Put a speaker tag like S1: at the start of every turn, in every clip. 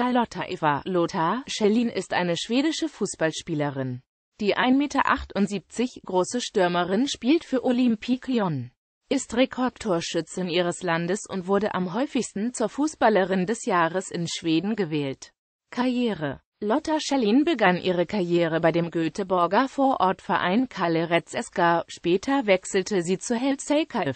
S1: Charlotta Eva Lothar Schellin ist eine schwedische Fußballspielerin. Die 1,78 Meter große Stürmerin spielt für Olympique Lyon, ist Rekordtorschützin ihres Landes und wurde am häufigsten zur Fußballerin des Jahres in Schweden gewählt. Karriere Lotta Schellin begann ihre Karriere bei dem Göteborger Vorortverein Kalle Retz SK, später wechselte sie zu Helsinki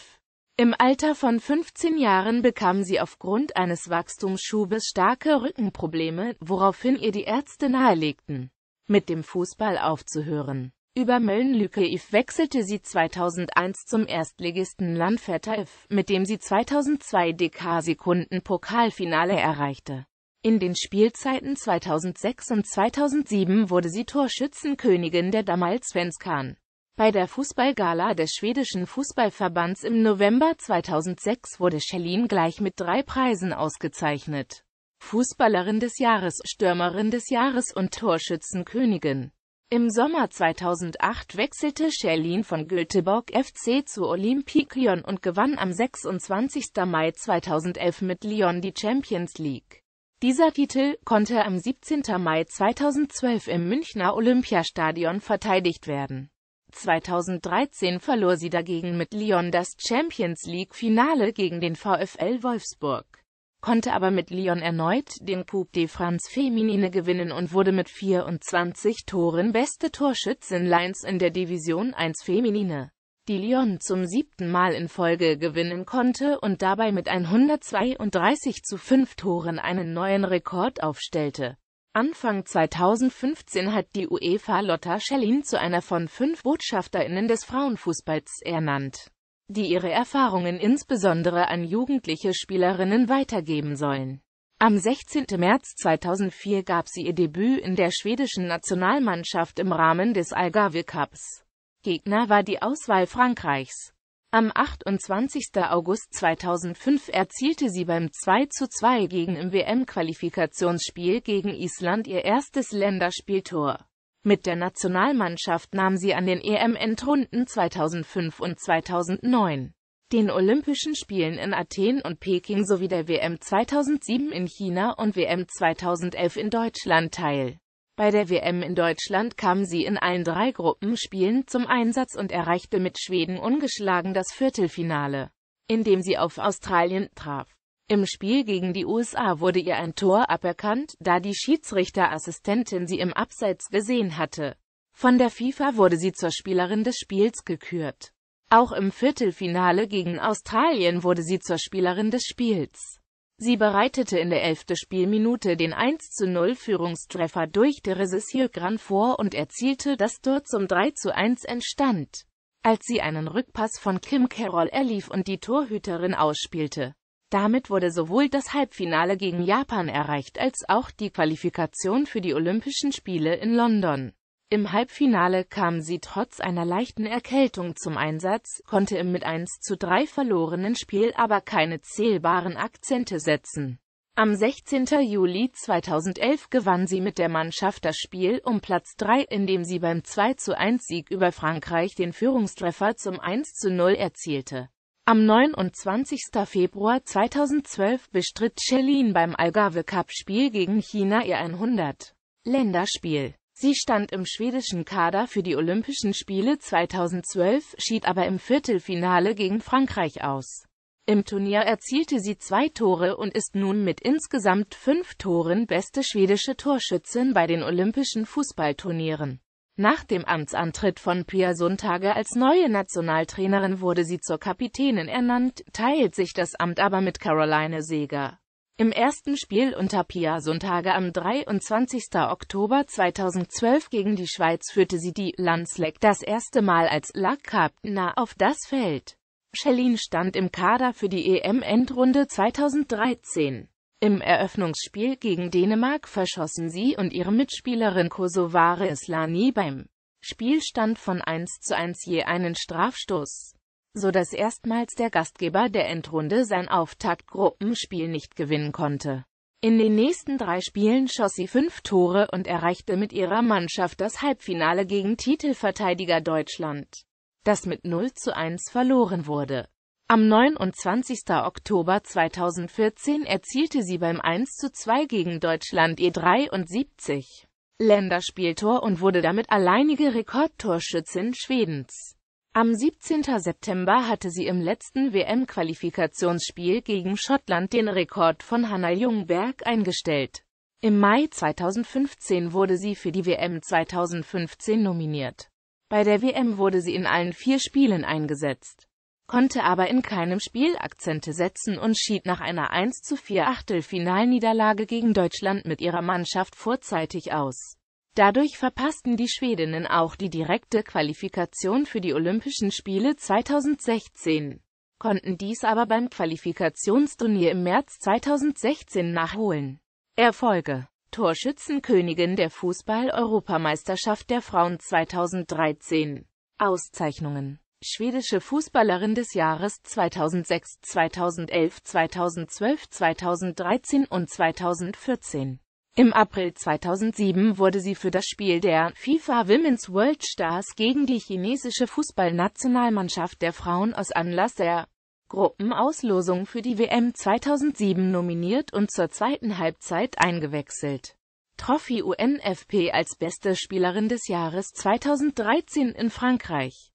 S1: im Alter von 15 Jahren bekam sie aufgrund eines Wachstumsschubes starke Rückenprobleme, woraufhin ihr die Ärzte nahelegten, mit dem Fußball aufzuhören. Über mölln Mölnlycke-If wechselte sie 2001 zum Erstligisten Landvetter If, mit dem sie 2002 DK-Sekunden-Pokalfinale erreichte. In den Spielzeiten 2006 und 2007 wurde sie Torschützenkönigin der damals Svenskan. Bei der Fußballgala des schwedischen Fußballverbands im November 2006 wurde Schelin gleich mit drei Preisen ausgezeichnet. Fußballerin des Jahres, Stürmerin des Jahres und Torschützenkönigin. Im Sommer 2008 wechselte Schelin von Göteborg FC zu Olympique Lyon und gewann am 26. Mai 2011 mit Lyon die Champions League. Dieser Titel konnte am 17. Mai 2012 im Münchner Olympiastadion verteidigt werden. 2013 verlor sie dagegen mit Lyon das Champions League-Finale gegen den VfL Wolfsburg, konnte aber mit Lyon erneut den Coupe de France Feminine gewinnen und wurde mit 24 Toren beste Torschützin Lions in der Division 1 Feminine, die Lyon zum siebten Mal in Folge gewinnen konnte und dabei mit 132 zu 5 Toren einen neuen Rekord aufstellte. Anfang 2015 hat die UEFA Lotta Schellin zu einer von fünf BotschafterInnen des Frauenfußballs ernannt, die ihre Erfahrungen insbesondere an jugendliche Spielerinnen weitergeben sollen. Am 16. März 2004 gab sie ihr Debüt in der schwedischen Nationalmannschaft im Rahmen des Algarve Cups. Gegner war die Auswahl Frankreichs. Am 28. August 2005 erzielte sie beim 2 zu 2 gegen im WM-Qualifikationsspiel gegen Island ihr erstes Länderspieltor. Mit der Nationalmannschaft nahm sie an den EM-Endrunden 2005 und 2009, den Olympischen Spielen in Athen und Peking sowie der WM 2007 in China und WM 2011 in Deutschland teil. Bei der WM in Deutschland kam sie in allen drei Gruppenspielen zum Einsatz und erreichte mit Schweden ungeschlagen das Viertelfinale, in dem sie auf Australien traf. Im Spiel gegen die USA wurde ihr ein Tor aberkannt, da die Schiedsrichterassistentin sie im Abseits gesehen hatte. Von der FIFA wurde sie zur Spielerin des Spiels gekürt. Auch im Viertelfinale gegen Australien wurde sie zur Spielerin des Spiels. Sie bereitete in der elften Spielminute den 1-0-Führungstreffer zu durch Thereses Hilgran vor und erzielte das Tor zum 3-1 zu entstand, als sie einen Rückpass von Kim Carroll erlief und die Torhüterin ausspielte. Damit wurde sowohl das Halbfinale gegen Japan erreicht als auch die Qualifikation für die Olympischen Spiele in London. Im Halbfinale kam sie trotz einer leichten Erkältung zum Einsatz, konnte im mit 1 zu 3 verlorenen Spiel aber keine zählbaren Akzente setzen. Am 16. Juli 2011 gewann sie mit der Mannschaft das Spiel um Platz 3, indem sie beim 2 zu 1 Sieg über Frankreich den Führungstreffer zum 1 zu 0 erzielte. Am 29. Februar 2012 bestritt Chelin beim Algarve Cup Spiel gegen China ihr 100. Länderspiel. Sie stand im schwedischen Kader für die Olympischen Spiele 2012, schied aber im Viertelfinale gegen Frankreich aus. Im Turnier erzielte sie zwei Tore und ist nun mit insgesamt fünf Toren beste schwedische Torschützin bei den Olympischen Fußballturnieren. Nach dem Amtsantritt von Pia Sundhage als neue Nationaltrainerin wurde sie zur Kapitänin ernannt, teilt sich das Amt aber mit Caroline Seeger. Im ersten Spiel unter Pia Piasuntage am 23. Oktober 2012 gegen die Schweiz führte sie die Landsleck das erste Mal als Lackcaptner auf das Feld. Schellin stand im Kader für die EM-Endrunde 2013. Im Eröffnungsspiel gegen Dänemark verschossen sie und ihre Mitspielerin Kosovare Islani beim Spielstand von 1 zu 1 je einen Strafstoß so dass erstmals der Gastgeber der Endrunde sein Auftaktgruppenspiel nicht gewinnen konnte. In den nächsten drei Spielen schoss sie fünf Tore und erreichte mit ihrer Mannschaft das Halbfinale gegen Titelverteidiger Deutschland, das mit 0 zu 1 verloren wurde. Am 29. Oktober 2014 erzielte sie beim 1 zu 2 gegen Deutschland ihr 73. Länderspieltor und wurde damit alleinige Rekordtorschützin Schwedens. Am 17. September hatte sie im letzten WM-Qualifikationsspiel gegen Schottland den Rekord von Hanna Jungberg eingestellt. Im Mai 2015 wurde sie für die WM 2015 nominiert. Bei der WM wurde sie in allen vier Spielen eingesetzt, konnte aber in keinem Spiel Akzente setzen und schied nach einer 1 zu 4 Achtelfinalniederlage gegen Deutschland mit ihrer Mannschaft vorzeitig aus. Dadurch verpassten die Schwedinnen auch die direkte Qualifikation für die Olympischen Spiele 2016, konnten dies aber beim Qualifikationsturnier im März 2016 nachholen. Erfolge Torschützenkönigin der Fußball-Europameisterschaft der Frauen 2013 Auszeichnungen Schwedische Fußballerin des Jahres 2006, 2011, 2012, 2013 und 2014 im April 2007 wurde sie für das Spiel der FIFA Women's World Stars gegen die chinesische Fußballnationalmannschaft der Frauen aus Anlass der Gruppenauslosung für die WM 2007 nominiert und zur zweiten Halbzeit eingewechselt. Trophy UNFP als beste Spielerin des Jahres 2013 in Frankreich